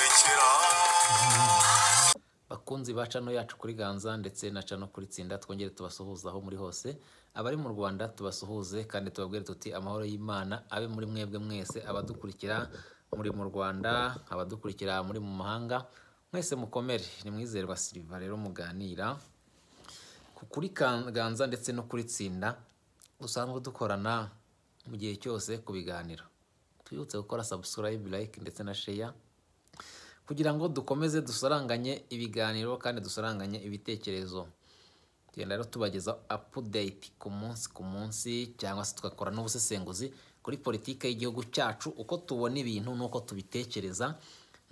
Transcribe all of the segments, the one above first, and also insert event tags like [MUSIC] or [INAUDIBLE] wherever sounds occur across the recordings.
gukurikira bakunzi ba cano yacu kuri ganza ndetse na cano kuri tsinda twongere tubasuhuze aho muri hose abari mu rwanda tubasuhuze kandi tubabwire tuti amahoro y'imana abe muri mwebwe mwese abadukurikira muri mu rwanda abadukurikira muri mu mahanga mwese mukomere ni mwizerwa siriva rero muganira kuri ganza ndetse no kuri tsinda dusanzwe dukorana mu gihe cyose ku biganiro twibutse gukora subscribe like ndetse na share kugira ngo dukomeze dusaranganye ibiganiro kandi dusaranganye ibitekerezo tugenda rero tubageza apudeyiti ku munsi ku munsi cyangwa se tugakora n'ubusesenguzi kuri politiki y'igihugu cyacu uko tubona ibintu n'uko tubitekereza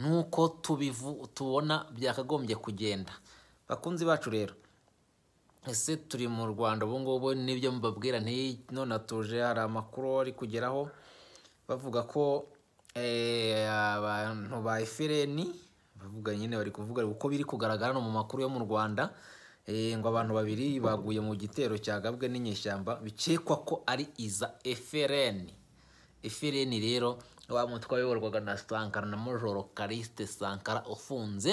n'uko tubivu tubona byakagombye kugenda bakunzi bacu rero ese turi mu rwanda ubu ngubu n'ibyo mbabwira none atuje hari amakuru ari kugeraho bavuga ko Eh, abantu ba efureni bavuga nyine bari kuvuga uko biri kugaragara no mu makuru yo mu rwanda eh, ngo abantu babiri baguye mu gitero cyagabwe n'inyeshyamba bikekwa ko ari iza efereni efereni rero wa mutwe wayoborwaga na sankara na mojoro karisite sankara ufunze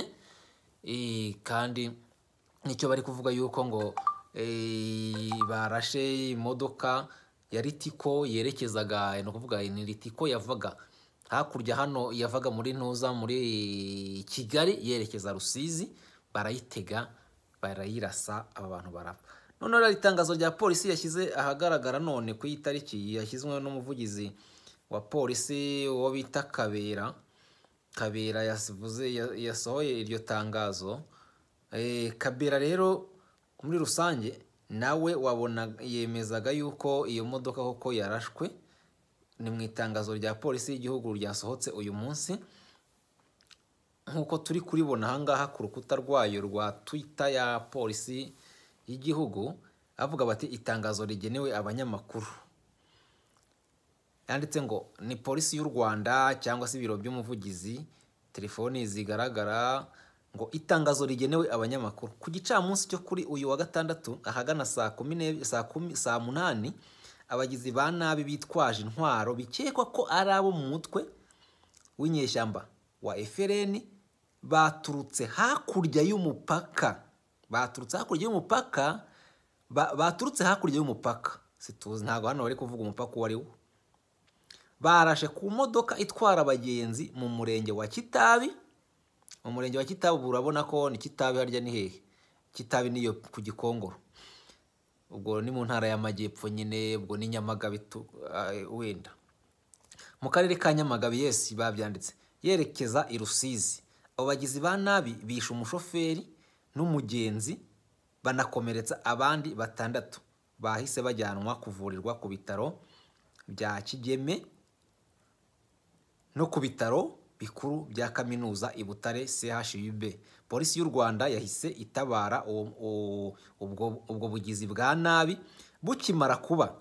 eh, kandi nicyo bari kuvuga yuko ngo barashe imodoka ya ritiko yerekezaga ni ukuvuga ni ritiko yavaga hakurya hano yavaga muri ntuza muri kigali yerekeza rusizi barayitega barayirasa aba bantu barapfa noneho hari itangazo rya polisi yashyize ahagaragara none ku itariki yashyizweho n'umuvugizi wa polisi uwo bita kabera kabera yasohoye iryo tangazo eh, kabera rero muri rusange nawe wabona yemezaga yuko iyo modoka koko yarashwe ni mu itangazo rya polisi y'igihugu ryasohotse uyu munsi nk'uko turi kuribona ahangaha ku rukuta rwayo rwa twita ya polisi y'igihugu avuga bati itangazo rigenewe abanyamakuru yanditse ngo ni polisi y'u rwanda cyangwa se ibiro by'umuvugizi telefoni zigaragara ngo itangazo rigenewe abanyamakuru ku gicamunsi cyo kuri uyu wa gatandatu ahagana saa kumi saa munani abagizi ba nabi bitwaje intwaro bikekwa ko ari abo mu mutwe w'inyeshyamba wa FLN baturutse hakurya y'umupaka baturutse hakurya y'umupaka baturutse hakurya y'umupaka situzi ntabwo hano bari kuvuga umupaka uwo ari wo barashe ku modoka itwara abagenzi mu murenge wa kitabi mu murenge wa kitabi urabona ko ni kitabi harya ni hehe kitabi niyo ku gikongoro ubwo ni mu ntara y'amajyepfo nyine ubwo ni nyamagabe eh, wenda mu karere ka nyamagabe yesi babyanditse yerekeza i rusizi abo bagizi ba nabi bishe umushoferi n'umugenzi banakomeretsa abandi batandatu bahise bajyanwa kuvurirwa ku bitaro bya kigeme no ku bitaro bikuru bya kaminuza i butare chub polisi y'u rwanda yahise itabara ubwo bugizi bwa nabi bukimara kuba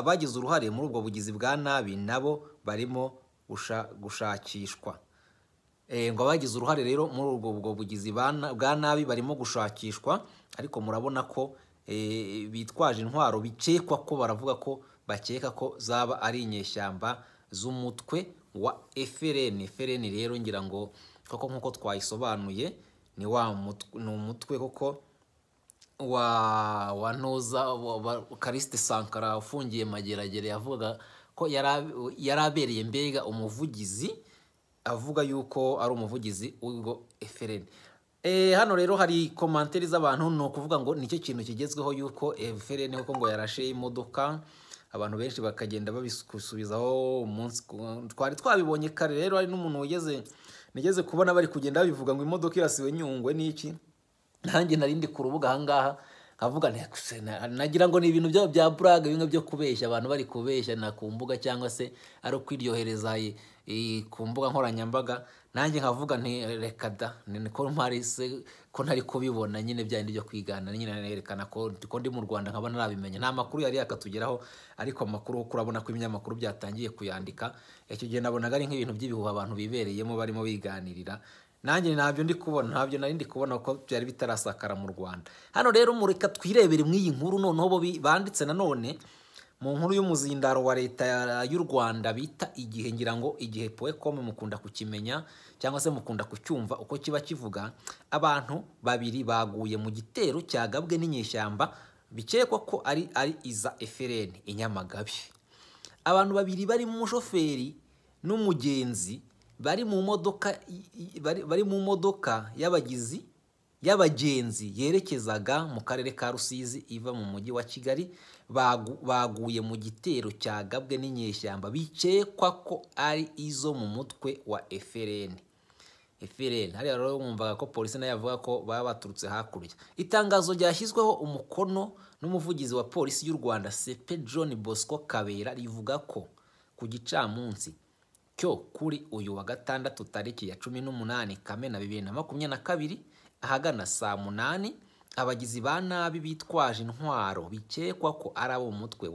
abagize uruhare muri ubwo bugizi bwa nabi nabo barimo gushakishwa eh, ngo abagize uruhare rero muri ubwo bugizi bwa nabi barimo gushakishwa ariko murabona ko eh, bitwaje intwaro bikekwa ko baravuga ko bakeka ko zaba ari inyeshyamba z'umutwe wa efereni efereni rero ngira ngo koko nk'uko twayisobanuye ni wa ni umutwe koko wa noza kariste sankara ufungiye mageragere yavuga ko yari abereye mbega umuvugizi avuga yuko ari umuvugizi w'ubwo efereni eh, hano rero hari komanteri z'abantu ni ukuvuga ngo nicyo kintu kigezweho yuko efereni kuko ngo yarashe imodoka abantu benshi bakagenda babisubizaho umunsi twari twabibonye kare rero hari n'umuntu wigeze nigeze kubona bari kugenda bivuga ngo imodoka irasiwe nyungwe n'iki nanjye narindi ku rubuga ahangaha avuga nagira ngo ni ibintu byabo bya buraga bimwe byo kubeshya abantu bari kubeshya na ku mbuga cyangwa se ari ukwiryohereza ku mbuga nkoranyambaga nanjye nkavuga reka da niko mparise ko ntari kubibona nyine bya byo kwigana nyine nerekana ko ndi mu rwanda nkaba nabimenya nta makuru yari yakatugeraho ariko amakuru urabona ko ibinyamakuru byatangiye kuyandika icyo gihe nabonaga ari nk'ibintu by'ibihuha abantu bibereyemo barimo biganirira nanjye ntabyo ndi kubona ntabyo nari ndi kubona ko byari bitarasakara mu rwanda hano rero mureka twirebere mu iyi nkuru noneho bo banditse nanone mu nkuru y'umuzindaro wa leta y'u rwanda bita igihe ngira ngo igihe poekome mukunda kukimenya cyangwa se mukunda kucyumva uko kiba kivuga abantu babiri baguye mu gitero cyagabwe n'inyeshyamba bikekwa ko ari ari iza efereni inyamagabe abantu babiri barimo umushoferi n'umugenzi bari mu modoka bari mu modoka y'abagizi y'abagenzi yerekezaga mu karere ka rusizi iva mu mujyi wa kigali baguye mu gitero cyagabwe n'inyeshyamba bikekwa ko ari izo mu mutwe wa efereni efereni hariya rero wumvaga ko polisi nayo yavuga ko baba baturutse hakurya itangazo ryashyizweho umukono n'umuvugizi wa polisi y'u rwanda sepe john bosco kabera rivuga ko ku gicamunsi cyo kuri uyu wa gatandatu tariki ya cumi n'umunani kamena bibiri na makumyabiri na kabiri ahagana saa munani abagizi ba nabi bitwaje intwaro bikekwa ko ari abo mu mutwe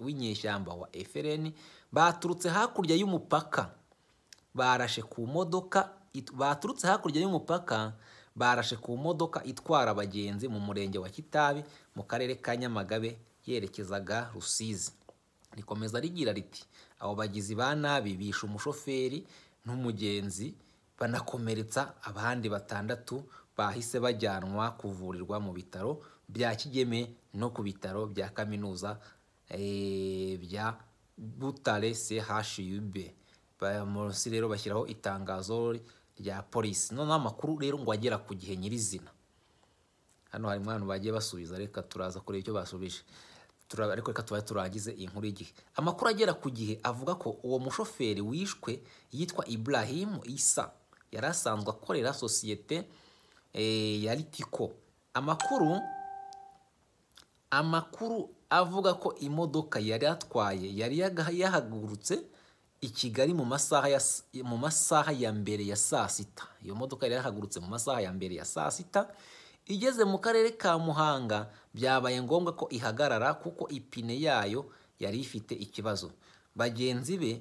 w'inyeshyamba wa FLN baturutse hakurya y'umupaka barashe ku modoka baturutse hakurya y'umupaka barashe ku modoka itwara abagenzi mu murenge wa kitabi mu karere ka nyamagabe yerekezaga rusizi rikomeza rigira riti abo bagizi ba nabi bishe umushoferi n'umugenzi banakomeretsa abandi batandatu bahise bajyanwa kuvurirwa mu bitaro bya kigeme no ku bitaro bya kaminuza eh, bya butare chub munsi rero bashyiraho itangazo rya polisi noneho amakuru rero ngo agera ku gihe nyirizina hano harimo abantu bagiye basubiza reka turaza kureba icyo basubije ariko reka tubaye turangize iyi nkuru y'igihe amakuru agera ku gihe avuga ko uwo mushoferi wishwe yitwa Ibrahim isa yari asanzwe akorera sosiyete eh, ya ritiko amakuru amakuru avuga ko imodoka yari atwaye yari yahagurutse i kigali mu masaha ya mu masaha ya mbere ya saa sita iyo modoka yari yahagurutse mu masaha ya mbere ya saa sita igeze mu karere ka muhanga byabaye ngombwa ko ihagarara kuko ipine yayo yari ifite ikibazo bagenzi be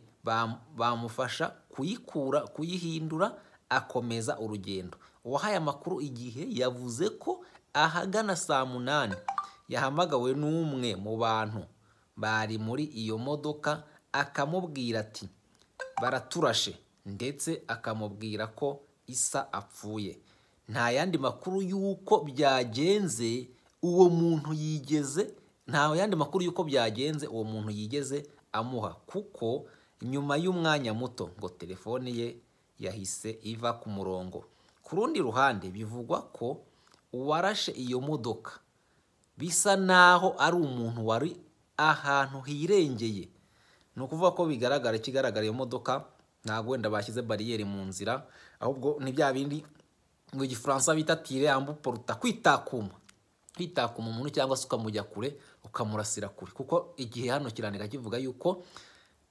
bamufasha kuyikura kuyihindura akomeza urugendo uwahaye amakuru igihe yavuze ko ahagana saa munani yahamagawe n'umwe mu bantu bari muri iyo modoka akamubwira ati baraturashe ndetse akamubwira ko isa apfuye nta yandi makuru y'uko byagenze uwo muntu yigeze nta yandi makuru y'uko byagenze uwo muntu yigeze amuha kuko nyuma y'umwanya muto ngo telefone ye yahise iva ku murongo ku rundi ruhande bivugwa ko uwarashe iyo modoka bisa naho ari umuntu wari ahantu hirengeye ni ukuvuga ko bigaragara ikigaragara iyo modoka ntabwo wenda bashyize bariyeri mu nzira ahubwo ni bya bindi ngo igifaransa bita tire ambu poruta kwitakuma kwitakuma umuntu cyangwa se ukamujya kure ukamurasira kure kuko igihe hano kiranira kivuga yuko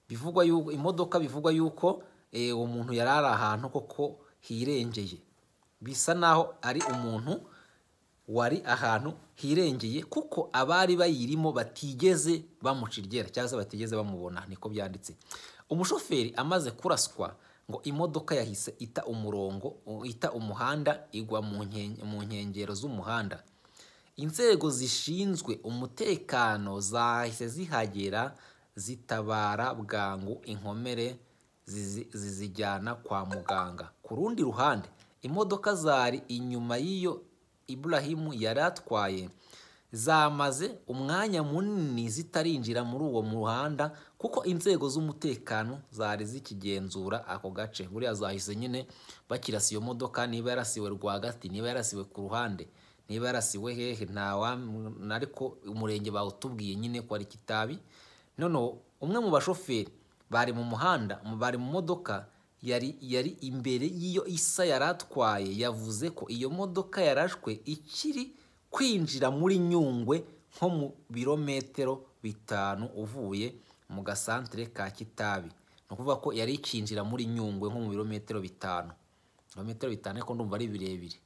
bivugwa yuko imodoka bivugwa yuko eh, uwo muntu yari ari ahantu koko hirengeye bisa naho ari umuntu wari ahantu hirengeye kuko abari bayirimo batigeze bamuca iryera cyangwa se batigeze bamubona niko byanditse umushoferi amaze kuraswa ngo imodoka yahise ita umurongo ita umuhanda igwa mu nkengero z'umuhanda inzego zishinzwe umutekano zahise zihagera zitabara bwangu inkomere zizijyana kwa muganga ku rundi ruhande imodoka zari inyuma y'iyo iburahimu yari atwaye zamaze umwanya munini zitarinjira muri uwo muhanda kuko inzego z'umutekano zari zikigenzura ako gace buriya zahise nyine bakirasa iyo modoka niba yarasiwe rwagati niba yarasiwe ku ruhande niba yarasiwe hehe ariko umurenge bawutubwiye nyine ko ari kitabi noneho umwe mu bashoferi bari mu muhanda bari mu modoka yari yari imbere y'iyo isa yari atwaye yavuze ko iyo modoka yarashwe ikiri kwinjira muri nyungwe nko mu birometero bitanu uvuye mu gasantere ka kitabi ni ukuvuga ko yari ikinjira muri nyungwe nko mu birometero bitanu ibirometero bitanu ariko ndumva ari birebire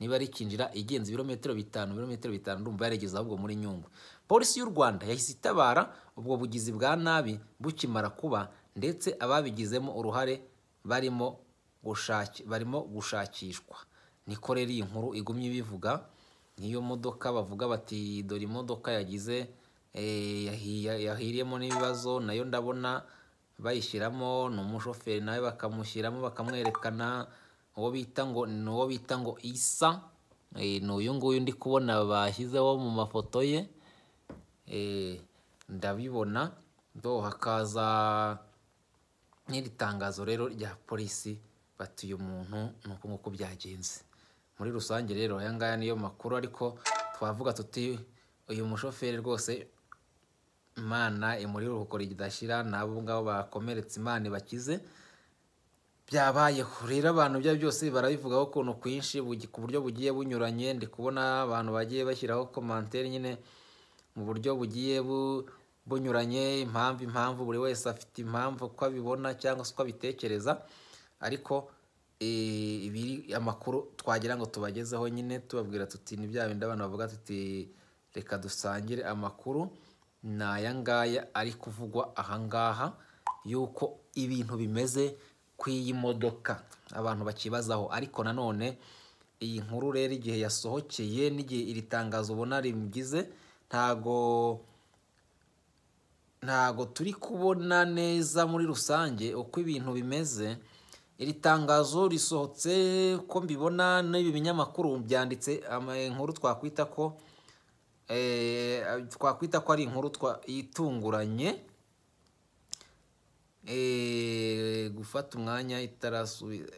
niba ari ikinjira igenze ibirometero bitanu ibirometero bitanu ndumva yarigeze ahubwo muri nyungwe polisi y'u rwanda yahise itabara ubwo bugizi bwa nabi bukimara kuba ndetse ababigizemo uruhare barimo gushakishwa niko rero iyi nkuru igumye ibivuga nk'iyo modoka bavuga bati dore imodoka yagize eh, yahiriyemo n'ibibazo nayo ndabona bayishyiramo ni umushoferi nawe bakamushyiramo bakamwerekana uwo bita ngo ni uwo bita ngo isa eh, ni uyu nguyu ndi kubona bashyizeho mu mafoto ye eh, ndabibona do hakaza n'iri tangazo rero rya polisi bati uyu muntu ni uku nguku byagenze muri rusange rero aya ngaya niyo makuru ariko twavuga tuti uyu mushoferi rwose imana imuri ruhuko ridashira n'abo ngabo bakomeretse imana ibakize byabaye rero abantu bya byose barabivugaho ukuntu kwinshi ku buryo bugiye bunyuranye ndi kubona abantu bagiye bashyiraho komantere nyine mu buryo bugiye bunyuranye impamvu impamvu buri wese afite impamvu uko abibona cyangwa se uko abitekereza ariko Eh, ibiri amakuru twagira ngo tubagezeho nyine tubabwira tuti ni bya bindi abana bavuga tuti reka dusangire amakuru ni aya ngaya ari kuvugwa ahangaha yuko ibintu bimeze ku iyi modoka abantu bakibazaho ariko nanone iyi nkuru rero igihe yasohokeye n'igihe iri tangazo ubona rimugize ntago ntago turi kubona neza muri rusange uko ibintu bimeze iri tangazo risohotse ko mbibona n'ibi binyamakuru byanditse inkuru twakwita ko eh, twakwita ko ari inkuru itunguranye eh, gufata umwanya itarasubiza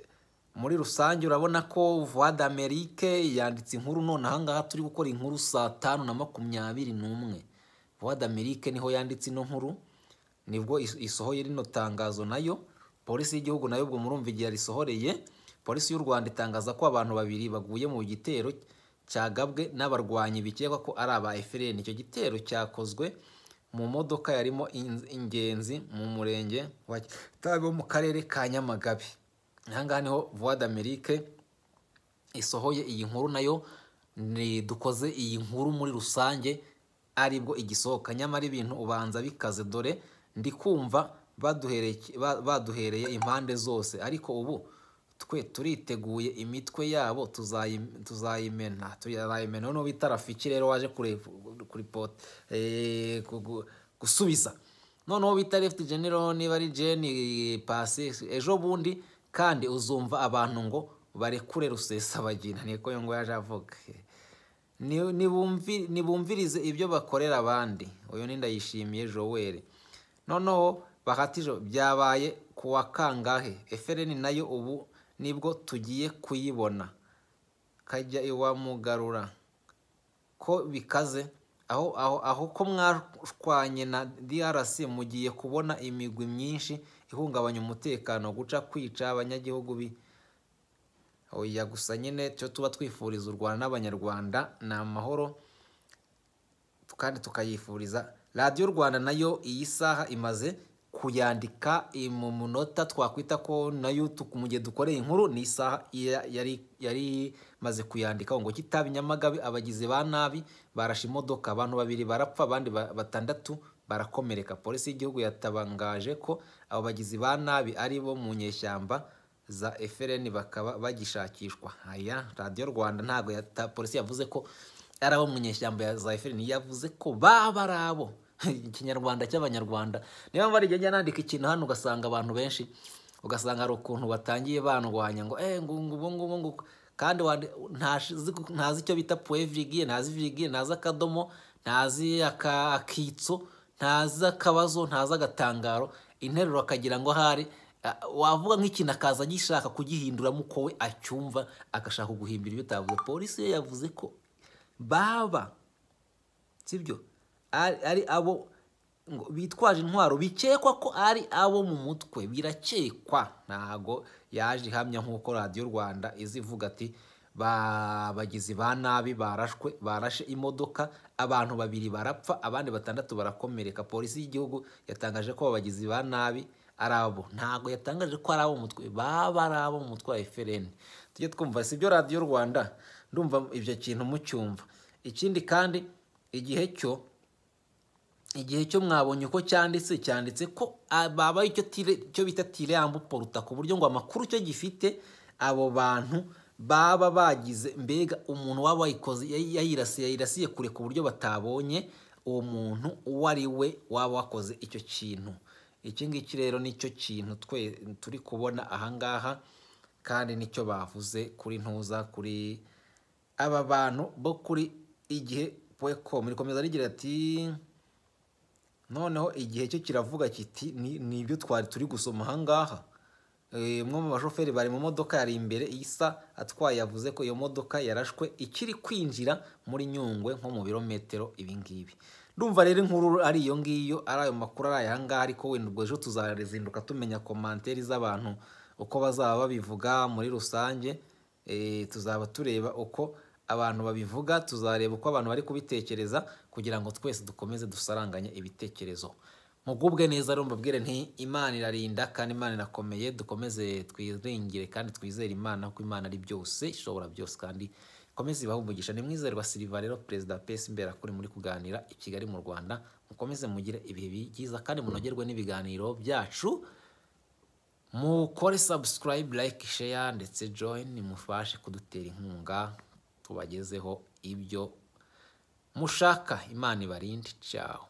muri rusange urabona ko vuwa d'Amerique yanditse inkuru none ahangaha turi gukora inkuru saa tanu na makumyabiri n'umwe vuwa d'Amerique niho yanditse ino nkuru nibwo isohoye rino tangazo nayo polisi y'igihugu nayo ubwo murumva igihe risohoreye polisi y'u rwanda itangaza ko abantu babiri baguye mu gitero cyagabwe n'abarwanyi bikekwa ko ari aba efuperi icyo gitero cyakozwe mu modoka yarimo ingenzi mu murenge wa kitabi wo mu karere ka nyamagabe ahangaha niho vuwa isohoye iyi nkuru nayo dukoze iyi nkuru muri rusange aribwo igisohoka nyamara ibintu ubanza bikaze dore ndi kumva baduhereye impande zose ariko ubu twe turiteguye imitwe yabo tuzayimena tuzayimena noneho bita rafiki rero waje eh, gusubiza noneho bita lefiti genero niba ari jeni pasi ejo bundi kandi uzumva abantu ngo barekure rusesabagina niko ngo yaje avuga ntibumvirize ibyo bakorera abandi uyu ni ndayishimiye joweli noneho bakatijo byabaye ku wa kangahe efereni nayo ubu nibwo tugiye kuyibona kajya iwamugarura ko bikaze aho aho aho ko mwashwanye na drc mugiye kubona imigwi myinshi ihungabanya umutekano guca kwica abanyagihugu bi oya gusa nyine cyo tuba twifuriza u rwanda n'abanyarwanda ni amahoro kandi tukayifuriza radiyo rwanda nayo iyi saha imaze kuyandika mu munota twakwita ko nayo mu gihe dukoreye inkuru ni isaha yari maze kuyandika ngo kitaba inyamagabe abagizi ba nabi barashe imodoka abantu babiri barapfa abandi batandatu barakomereka polisi y'igihugu yatabangaje ko abo bagizi ba nabi ari bo mu nyeshyamba za efereni bakaba bagishakishwa aya radiyo rwanda ntabwo polisi yavuze ko ari abo mu nyeshyamba za efereni yavuze ko baba ari abo [LAUGHS] ikinyarwanda cy'abanyarwanda niba mpamvu njya nandika ikintu hano ugasanga abantu benshi ugasanga hari ukuntu batangiye bandwanya ngo eee eh, ngungu ubungubu ngubu kandi ntazi icyo bita puwevirigiye ntazi virigiye ntazi akadomo ntazi akitso ntazi akabazo ntazi agatangaro interuro akagira ngo ahari wavuga nk'ikintu akaza agishaka kugihinduramo uko we acyumva agashaka guhimbira ibyo utavuze polisi yavuze ko baba sibyo ari abo ngo bitwaje intwaro bikekwa ko ari abo mu mutwe birakekwa ntago yaje ihamya nk'uko radiyo rwanda izivuga ati babagizi ba nabi barashwe barashe imodoka abantu babiri barapfa abandi batandatu barakomereka polisi y'igihugu yatangaje ko abagizi ba nabi ari abo ntabwo yatangaje ko ari abo mutwe baba ari abo mu mutwe wa efereni tujye twumva si byo radiyo rwanda ndumva ibyo kintu mucyumva ikindi kandi igihe cyo igihe cyo mwabonye uko cyanditse cyanditse ko ah, baba icyo bita tireambu poruta ku buryo ngo amakuru cyo gifite abo bantu baba bagize mbega umuntu waba wayikoze yayirasiye yayirasiye kure ku buryo batabonye uwo muntu uwo ari we waba wakoze icyo kintu iki ngiki rero nicyo kintu twe turi kubona ahangaha kandi nicyo bavuze kuri ntuza kuri aba bantu bo kuri igihe pweko murikomeza rigira ati noneho igihe cyo kiravuga kiti ni ibyo twari turi gusoma ngaha. Eh, umwe mu bashoferi bari mu modoka yari imbere isa atwaye yavuze ko iyo modoka yarashwe ikiri kwinjira muri nyungwe nko mu birometero ibingibi ndumva rero inkuru ari iyo ngiyo ari ayo makuru ari aya ngaha ariko wenda ubwo ejo tuzarezinduka tumenya komanteri z'abantu uko bazaba babivuga muri rusange eh, tuzaba tureba uko abantu babivuga tuzareba uko abantu bari kubitekereza kugira ngo twese dukomeze dusaranganye ibitekerezo mugubwe neza rero mbabwire nti imana irarinda kandi imana irakomeye dukomeze twiringire kandi twizere imana kuko imana ari byose ishobora byose kandi ikomeze ibahe umugisha ni mwizerwa siliva rero perezida wa mbera kuri muri kuganira i kigali mu rwanda mukomeze mugire ibihe byiza kandi munogerwe n'ibiganiro byacu mukore subscribe like share ndetse join mufashe kudutera inkunga tubagezeho ibyo mushaka imana ibarinde cyaho